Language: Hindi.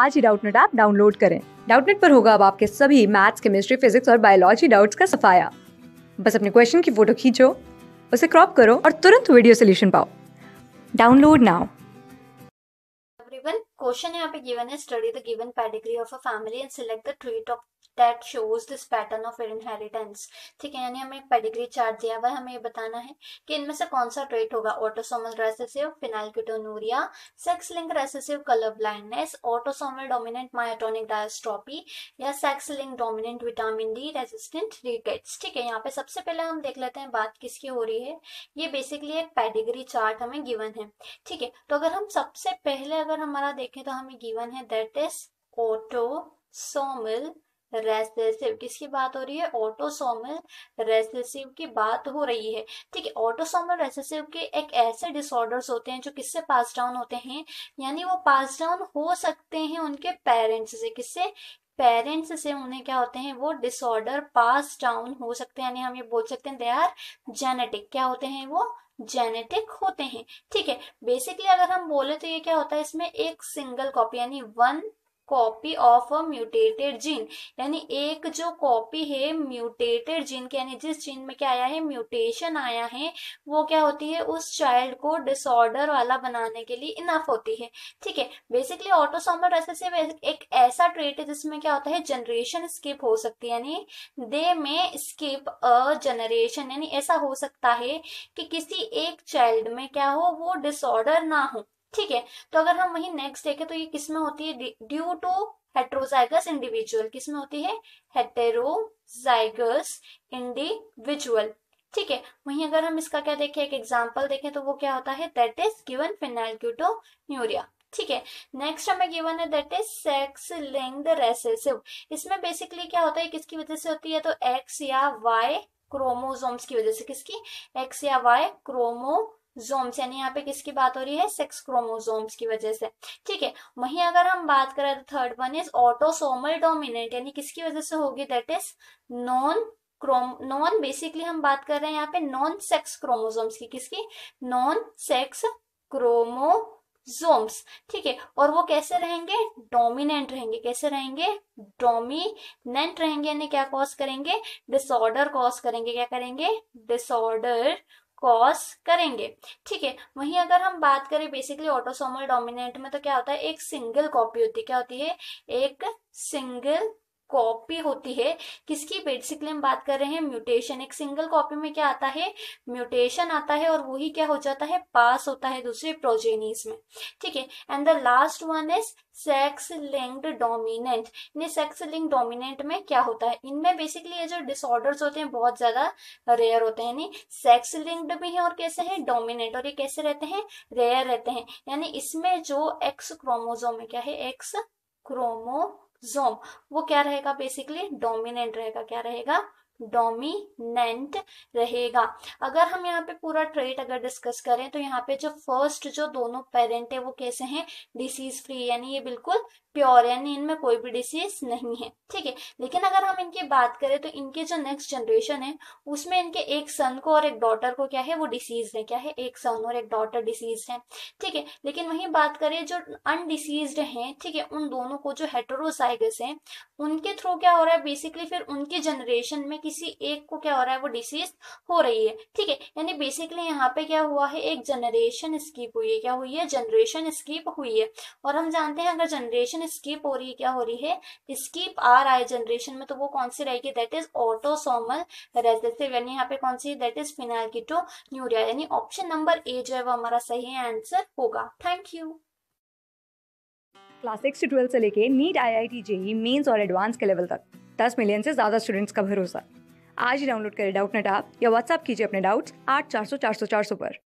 आज ही डाउटनेट ऐप डाउनलोड करें डाउटनेट पर होगा अब आपके सभी मैथ्स केमिस्ट्री फिजिक्स और बायोलॉजी डाउट्स का सफाया बस अपने क्वेश्चन की फोटो खींचो उसे क्रॉप करो और तुरंत वीडियो सोल्यूशन पाओ डाउनलोड नाउ क्वेश्चन यहाँ पे गिवन है study the given pedigree of a family and select the trait of that shows this pattern of inheritance ठीक है यानी हमें एक पेडिग्री चार्ट दिया हुआ है हमें ये बताना है कि इनमें से कौन सा ट्रेट होगा autosomal recessive phenylketonuria sex link recessive colour blindness autosomal dominant myotonic dystrophy या sex link dominant vitamin D resistant rickets ठीक है यहाँ पे सबसे पहले हम देख लेते हैं बात किसकी हो रही है ये बेसिकली एक पेडिग्री चार्ट हमें गिवन है ठीक है तो अगर हम सबसे पहले अगर हमारा देखें तो हमें गिवन है that is autosomal recessive किसकी बात हो रही है ऑटोसोमल रेसेसिव की बात हो रही है ठीक है ऑटोसोमल रेसेसिव के एक ऐसे डिसऑर्डर्स होते हैं जो किससे पास डाउन होते हैं यानी वो पास डाउन हो सकते हैं उनके पेरेंट्स से किससे पेरेंट्स से उन्हें क्या होते हैं वो डिसऑर्डर पास डाउन हो सकते हैं यानी हम ये बोल सकते हैं दे आर जेनेटिक क्या होते हैं वो जेनेटिक होते हैं ठीक है बेसिकली अगर हम बोले तो ये क्या होता है इसमें एक सिंगल कॉपी यानी one copy of a mutated gene यानी एक जो कॉपी है म्यूटेटेड जीन के यानी जिस जीन में क्या आया है म्यूटेशन आया है वो क्या होती है उस चाइल्ड को डिसऑर्डर वाला बनाने के लिए इनफ होती है ठीक है बेसिकली ऑटोसोमल रिसेसिव एक ऐसा ट्रेट है जिसमें क्या होता है जनरेशन स्किप हो सकती है यानी दे में स्किप अ जनरेशन यानी ऐसा हो सकता है कि किसी एक चाइल्ड में क्या हो वो डिसऑर्डर ना हो ठीक है तो अगर हम वही नेक्स्ट देखें तो ये किसमें होती है ड्यू टू हेट्रोजाइगस इंडिविजुअल किसमें होती है हेटेरोजाइगस इंडिविजुअल ठीक है वहीं अगर हम इसका क्या देखें एक एग्जाम्पल देखें तो वो क्या होता है that is given phenylketonuria ठीक है नेक्स्ट हमें गिवन है that is sex linked recessive इसमें बेसिकली क्या होता है किसकी वजह से होती है तो एक्स या वाई क्रोमोसोम्स की वजह से किसकी एक्स या वाई क्रोमो जोम्स यानी यहाँ पे किसकी बात हो रही है सेक्स क्रोमोजोम्स की वजह से ठीक है वहीं अगर हम बात करें तो third one is autosomal dominant यानी किसकी वजह से होगी that is non chrome non basically हम बात कर रहे हैं यहाँ पे नॉन सेक्स क्रोमोजोम्स की किसकी नॉन सेक्स क्रोमो जोम्स ठीक है और वो कैसे रहेंगे डोमिनेंट रहेंगे कैसे रहेंगे डोमिनेंट रहेंगे यानी क्या कॉज करेंगे डिसऑर्डर कॉज करेंगे क्या करेंगे डिसऑर्डर कॉज करेंगे ठीक है वहीं अगर हम बात करें बेसिकली ऑटोसोमल डोमिनेंट में तो क्या होता है एक सिंगल कॉपी होती है क्या होती है एक सिंगल कॉपी होती है किसकी बेसिकली हम बात कर रहे हैं म्यूटेशन एक सिंगल कॉपी में क्या आता है म्यूटेशन आता है और वही क्या हो जाता है पास होता है दूसरे प्रोजेनीज में ठीक है and the last one is sex linked dominant इन सेक्स लिंक डोमिनेंट में क्या होता है इनमें बेसिकली ये जो डिसऑर्डर्स होते हैं बहुत ज्यादा रेयर होते हैं यानी सेक्स लिंक्ड भी है और कैसे है डोमिनेंट और ये कैसे रहते हैं रेयर रहते हैं यानी इसमें जो एक्स क्रोमोजोम क्या है एक्स क्रोमो जोम वो क्या रहेगा बेसिकली डोमिनेंट रहेगा क्या रहेगा डोमिनेंट रहेगा अगर हम यहाँ पे पूरा ट्रेट अगर डिस्कस करें तो यहाँ पे जो फर्स्ट जो दोनों पेरेंट है वो कैसे हैं डिसीज फ्री यानी ये बिल्कुल प्योर है यानी इनमें कोई भी डिसीज नहीं है ठीक है लेकिन अगर हम इनकी बात करें तो इनके जो नेक्स्ट जनरेशन है उसमें इनके एक सन को और एक डॉटर को क्या है वो डिसीज है क्या है एक सन और एक डॉटर डिसीज है ठीक है लेकिन वही बात करें जो अनडिसीज है ठीक है उन दोनों को जो हेटरोसाइगस है उनके थ्रू क्या हो रहा है बेसिकली फिर उनके जनरेशन में किसी एक को क्या हो रहा है वो डिसीज हो रही है ठीक है यानी बेसिकली यहाँ पे क्या हुआ है एक जनरेशन स्कीप हुई है क्या हुई है जनरेशन स्कीप हुई है और हम जानते हैं अगर जनरेशन जनरेशन स्किप हो रही है क्या हो रही है स्किप रहा है जनरेशन में तो वो कौन सी रहेगी दैट इज ऑटोसोमल रेजेसिव यानी यहाँ पे कौन सी दैट इज फिनाइलकिटो न्यूरिया यानी ऑप्शन नंबर ए जो है वो हमारा सही आंसर होगा थैंक यू क्लास सिक्स से ट्वेल्थ से लेके NEET I I T JEE mains और एडवांस के लेवल तक दस मिलियन से ज़्यादा स्टूडेंट्स का भरोसा आज ही डाउनलोड करें डाउट नेट आप या व्हाट्सअप कीजिए अपने डाउट्स आठ चार सौ चार सौ चार सौ पर